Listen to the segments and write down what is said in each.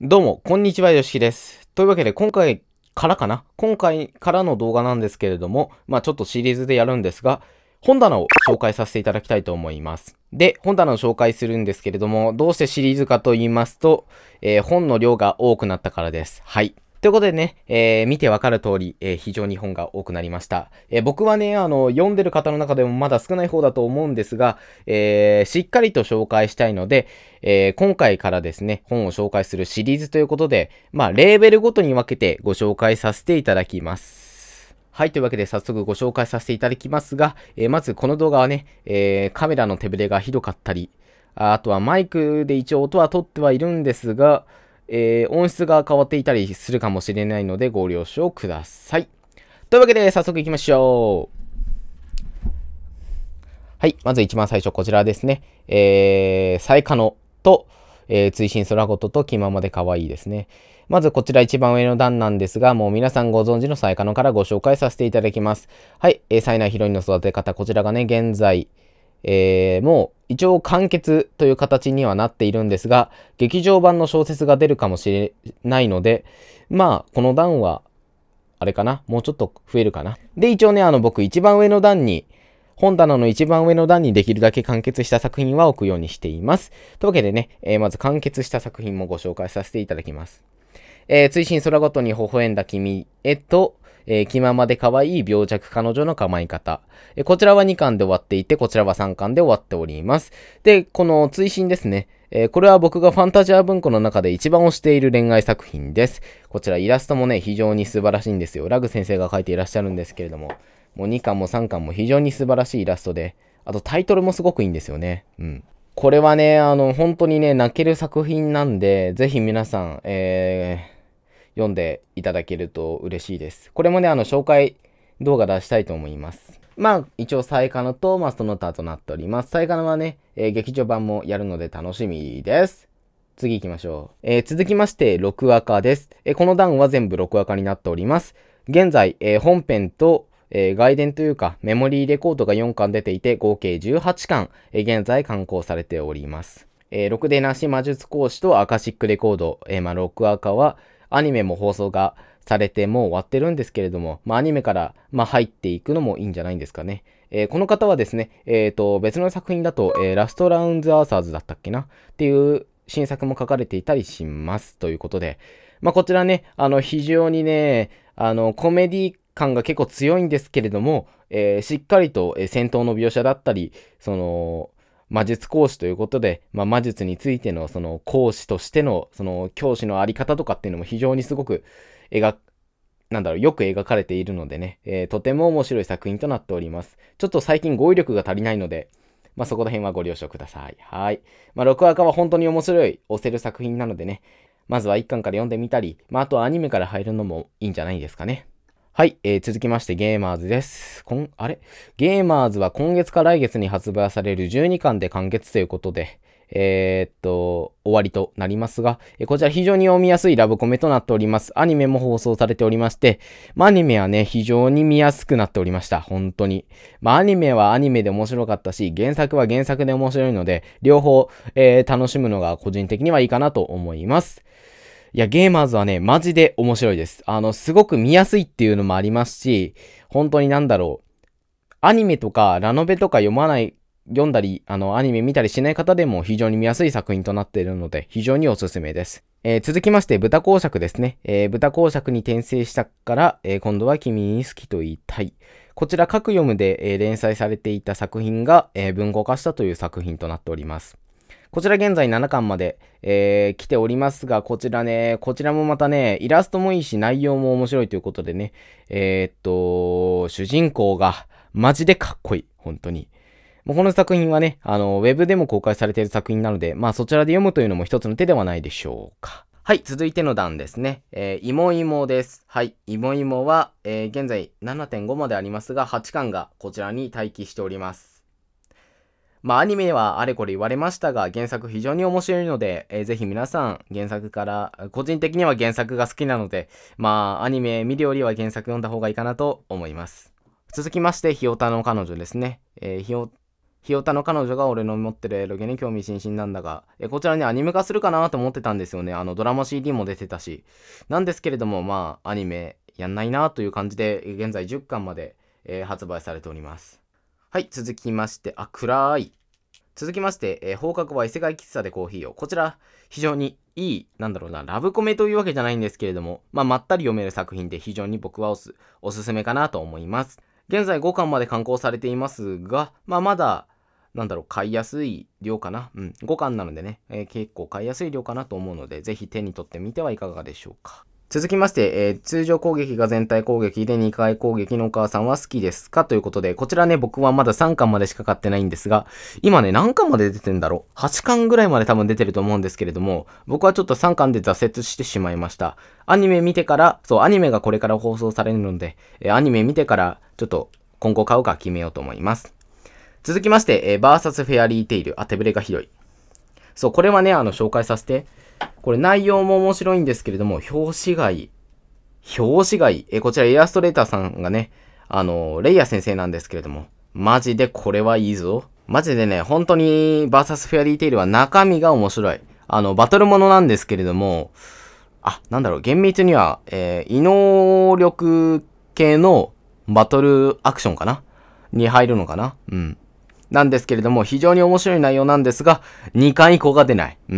どうも、こんにちは、よしきです。というわけで、今回からかな今回からの動画なんですけれども、まあちょっとシリーズでやるんですが、本棚を紹介させていただきたいと思います。で、本棚を紹介するんですけれども、どうしてシリーズかと言いますと、えー、本の量が多くなったからです。はい。ということでね、えー、見てわかる通り、えー、非常に本が多くなりました。えー、僕はね、あの、読んでる方の中でもまだ少ない方だと思うんですが、えしっかりと紹介したいので、え今回からですね、本を紹介するシリーズということで、まあ、レーベルごとに分けてご紹介させていただきます。はい、というわけで早速ご紹介させていただきますが、えー、まずこの動画はね、えー、カメラの手ぶれがひどかったり、あとはマイクで一応音は取ってはいるんですが、えー、音質が変わっていたりするかもしれないのでご了承ください。というわけで早速いきましょう。はい。まず一番最初、こちらですね。えー、サイカと、えー、追伸空ごと気ままで可愛いですね。まずこちら一番上の段なんですが、もう皆さんご存知の最下のからご紹介させていただきます。はい。えー、サイヒロインの育て方、こちらがね、現在、えー、もう一応完結という形にはなっているんですが、劇場版の小説が出るかもしれないので、まあ、この段は、あれかなもうちょっと増えるかなで、一応ね、あの、僕、一番上の段に、本棚の一番上の段にできるだけ完結した作品は置くようにしています。というわけでね、えー、まず完結した作品もご紹介させていただきます。えー、追伸空ごとに微笑んだ君へと、えー、気ままで可愛い病弱彼女の構い方、えー、こちらは2巻で終わっていて、こちらは3巻で終わっております。で、この追伸ですね。えー、これは僕がファンタジア文庫の中で一番推している恋愛作品です。こちらイラストもね、非常に素晴らしいんですよ。ラグ先生が書いていらっしゃるんですけれども、もう2巻も3巻も非常に素晴らしいイラストで、あとタイトルもすごくいいんですよね。うん。これはね、あの、本当にね、泣ける作品なんで、ぜひ皆さん、えー、読んでいただけると嬉しいです。これもね、あの、紹介動画出したいと思います。まあ、一応、サイカノと、まあ、その他となっております。サイカノはね、えー、劇場版もやるので楽しみです。次行きましょう。えー、続きまして、6赤です。えー、この段は全部6赤になっております。現在、え本編と、え外伝というか、メモリーレコードが4巻出ていて、合計18巻、え現在刊行されております。えー、でなし魔術講師とアカシックレコード、えー、まあ、は、アニメも放送がされてもう終わってるんですけれども、まあ、アニメから、まあ、入っていくのもいいんじゃないんですかね。えー、この方はですね、えーと、別の作品だと、えー、ラストラウンズ・アーサーズだったっけなっていう新作も書かれていたりしますということで、まあ、こちらね、あの非常にね、あのコメディ感が結構強いんですけれども、えー、しっかりと戦闘の描写だったり、その魔術講師ということで、まあ、魔術についてのその講師としてのその教師のあり方とかっていうのも非常にすごく描なんだろう、よく描かれているのでね、えー、とても面白い作品となっております。ちょっと最近語彙力が足りないので、まあ、そこら辺はご了承ください。はい。まあ、6アカは本当に面白い押せる作品なのでね、まずは1巻から読んでみたり、まあ、あとはアニメから入るのもいいんじゃないですかね。はい、えー、続きましてゲーマーズです。こん、あれゲーマーズは今月か来月に発売される12巻で完結ということで、えー、っと、終わりとなりますが、えこちら非常に読みやすいラブコメとなっております。アニメも放送されておりまして、まあアニメはね、非常に見やすくなっておりました。本当に。まあアニメはアニメで面白かったし、原作は原作で面白いので、両方、えー、楽しむのが個人的にはいいかなと思います。いや、ゲーマーズはね、マジで面白いです。あの、すごく見やすいっていうのもありますし、本当になんだろう。アニメとかラノベとか読まない、読んだり、あの、アニメ見たりしない方でも非常に見やすい作品となっているので、非常におすすめです。えー、続きまして、豚公爵ですね。えー、豚公爵に転生したから、えー、今度は君に好きと言いたい。こちら、各読むで、え連載されていた作品が、え文庫化したという作品となっております。こちら現在7巻まで、えー、来ておりますが、こちらね、こちらもまたね、イラストもいいし、内容も面白いということでね、えー、っと、主人公が、マジでかっこいい。本当に。もうこの作品はね、あの、ウェブでも公開されている作品なので、まあそちらで読むというのも一つの手ではないでしょうか。はい、続いての段ですね。えー、いもいもです。はい、いもいもは、えー、現在7.5までありますが、8巻がこちらに待機しております。まあアニメはあれこれ言われましたが、原作非常に面白いので、えー、ぜひ皆さん原作から、個人的には原作が好きなので、まあアニメ見るよりは原作読んだ方がいいかなと思います。続きまして、ひよたの彼女ですね。えー、ひよ、ひよたの彼女が俺の持ってるエロゲに興味津々なんだが、えー、こちらね、アニメ化するかなと思ってたんですよね。あの、ドラマ CD も出てたし。なんですけれども、まあ、アニメやんないなという感じで、現在10巻まで、えー、発売されております。はい、続きまして、あ、暗い。続きまして、えー、放課後は異世界喫茶でコーヒーを。こちら、非常にいい、なんだろうな、ラブコメというわけじゃないんですけれども、まあ、まったり読める作品で非常に僕はおす、おすすめかなと思います。現在5巻まで刊行されていますが、まあ、まだ、なんだろう、買いやすい量かな。うん、5巻なのでね、えー、結構買いやすい量かなと思うので、ぜひ手に取ってみてはいかがでしょうか。続きまして、えー、通常攻撃が全体攻撃で2回攻撃のお母さんは好きですかということで、こちらね、僕はまだ3巻までしか買ってないんですが、今ね、何巻まで出てんだろう ?8 巻ぐらいまで多分出てると思うんですけれども、僕はちょっと3巻で挫折してしまいました。アニメ見てから、そう、アニメがこれから放送されるので、えー、アニメ見てから、ちょっと今後買うか決めようと思います。続きまして、えー、バーサスフェアリーテイル。あ、手ぶれがひどい。そう、これはね、あの、紹介させてこれ内容も面白いんですけれども、表紙がいい。表紙がいい。え、こちらイラストレーターさんがね、あの、レイヤー先生なんですけれども、マジでこれはいいぞ。マジでね、本当に、バーサスフェアリーテイルは中身が面白い。あの、バトルものなんですけれども、あ、なんだろう、厳密には、えー、異能力系のバトルアクションかなに入るのかなうん。なんですけれども、非常に面白い内容なんですが、2巻以降が出ない。うー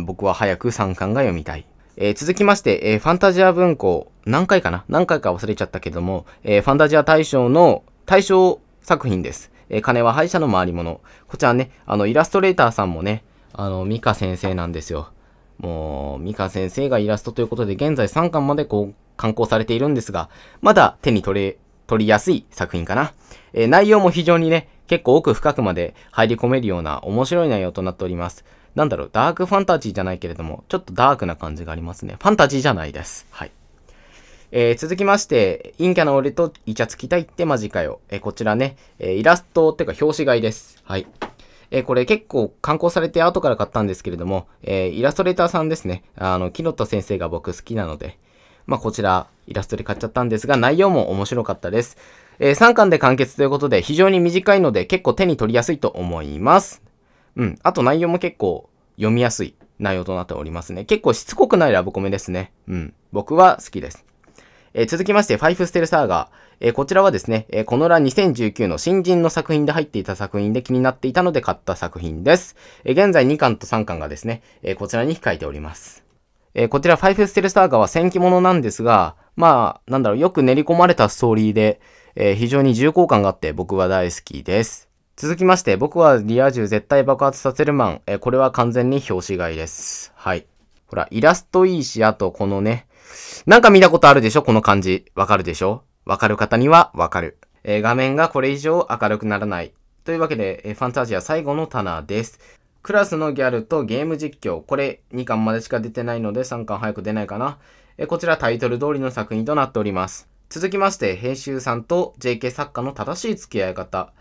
ん、僕は早く3巻が読みたい。えー、続きまして、えー、ファンタジア文庫、何回かな何回か忘れちゃったけども、えー、ファンタジア大賞の大賞作品です。え金は敗者の回り物。こちらね、あの、イラストレーターさんもね、あの、ミカ先生なんですよ。もう、ミカ先生がイラストということで、現在3巻までこう、刊行されているんですが、まだ手に取れ、取りやすい作品かな。えー、内容も非常にね、結構奥深くまで入り込めるような面白い内容となっております。なんだろう、ダークファンタジーじゃないけれども、ちょっとダークな感じがありますね。ファンタジーじゃないです。はい。えー、続きまして、陰キャの俺とイチャつきたいってマジかよ。えー、こちらね、えー、イラストっていうか表紙買いです。はい。えこれ結構刊行されて後から買ったんですけれども、えイラストレーターさんですね。あの、ノッ田先生が僕好きなので、まあ、こちら、イラストで買っちゃったんですが、内容も面白かったです。えー、3巻で完結ということで、非常に短いので結構手に取りやすいと思います。うん。あと内容も結構読みやすい内容となっておりますね。結構しつこくないラブコメですね。うん。僕は好きです。えー、続きまして、ファイフステルサーガー。えー、こちらはですね、えー、この欄、2019の新人の作品で入っていた作品で気になっていたので買った作品です。え現在2巻と3巻がですね、えこちらに控えております。えこちら、ファイフステルサーガーは戦記物なんですが、まあ、なんだろう、よく練り込まれたストーリーで、えー、非常に重厚感があって僕は大好きです。続きまして、僕はリア充絶対爆発させるマン。えー、これは完全に表紙買いです。はい。ほら、イラストいいし、あとこのね、なんか見たことあるでしょこの感じ。わかるでしょわかる方にはわかる。えー、画面がこれ以上明るくならない。というわけで、えー、ファンタジア最後の棚です。クラスのギャルとゲーム実況。これ2巻までしか出てないので3巻早く出ないかな。えー、こちらタイトル通りの作品となっております。続きまして、編集さんと JK 作家の正しい付き合い方。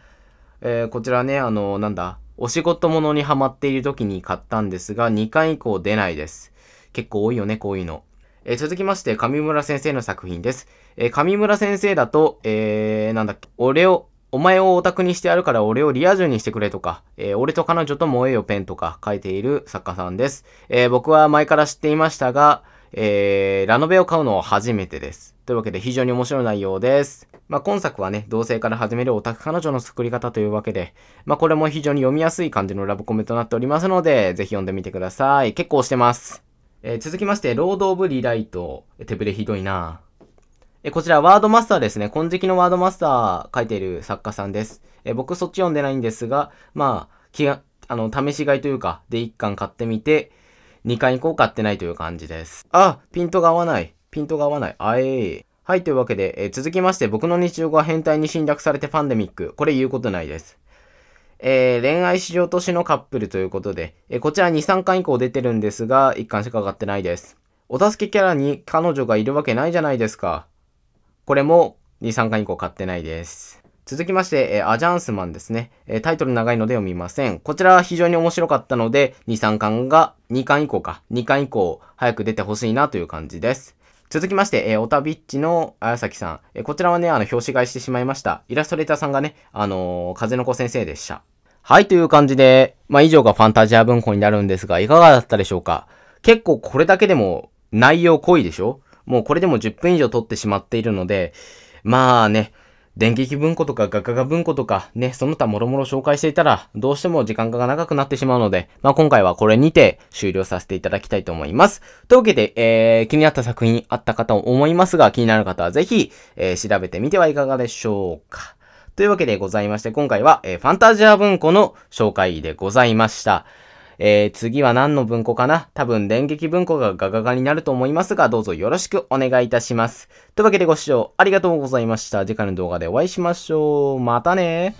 えー、こちらね、あの、なんだ、お仕事物にハマっている時に買ったんですが、2巻以降出ないです。結構多いよね、こういうの。えー、続きまして、上村先生の作品です。えー、上村先生だと、えー、なんだっけ、俺を、お前をオタクにしてあるから俺をリア充にしてくれとか、えー、俺と彼女と燃えよペンとか書いている作家さんです。えー、僕は前から知っていましたが、えー、ラノベを買うのは初めてです。というわけで非常に面白い内容です。まあ、今作はね、同性から始めるオタク彼女の作り方というわけで、まあ、これも非常に読みやすい感じのラブコメとなっておりますので、ぜひ読んでみてください。結構してます。えー、続きまして、ロード・オブ・リライト。手ぶれひどいなえこちら、ワードマスターですね。金色のワードマスター書いている作家さんです。え僕そっち読んでないんですが、まあ、気が、あの、試し買いというか、で1巻買ってみて、2巻以降買ってないという感じです。あ、ピントが合わない。ピントが合わない。あえー。はい、というわけで、えー、続きまして、僕の日常が変態に侵略されてパンデミック。これ言うことないです。えー、恋愛至上都市のカップルということで、えー、こちら2、3巻以降出てるんですが、1巻しか上がってないです。お助けキャラに彼女がいるわけないじゃないですか。これも2、3巻以降買ってないです。続きまして、えー、アジャンスマンですね、えー、タイトル長いので読みません。こちらは非常に面白かったので、2、3巻が、2巻以降か、2巻以降、早く出てほしいなという感じです。続きまして、えー、オタビッチの綾崎さん。えー、こちらはね、あの、表紙買いしてしまいました。イラストレーターさんがね、あのー、風の子先生でした。はい、という感じで、まあ、以上がファンタジア文庫になるんですが、いかがだったでしょうか結構これだけでも内容濃いでしょもうこれでも10分以上撮ってしまっているので、まあね、電撃文庫とか画家が文庫とかね、その他もろもろ紹介していたら、どうしても時間が長くなってしまうので、まあ、今回はこれにて終了させていただきたいと思います。というわけで、えー、気になった作品あったかと思いますが、気になる方はぜひ、えー、調べてみてはいかがでしょうか。というわけでございまして、今回は、えー、ファンタジア文庫の紹介でございました。えー、次は何の文庫かな多分電撃文庫がガガガになると思いますが、どうぞよろしくお願いいたします。というわけでご視聴ありがとうございました。次回の動画でお会いしましょう。またね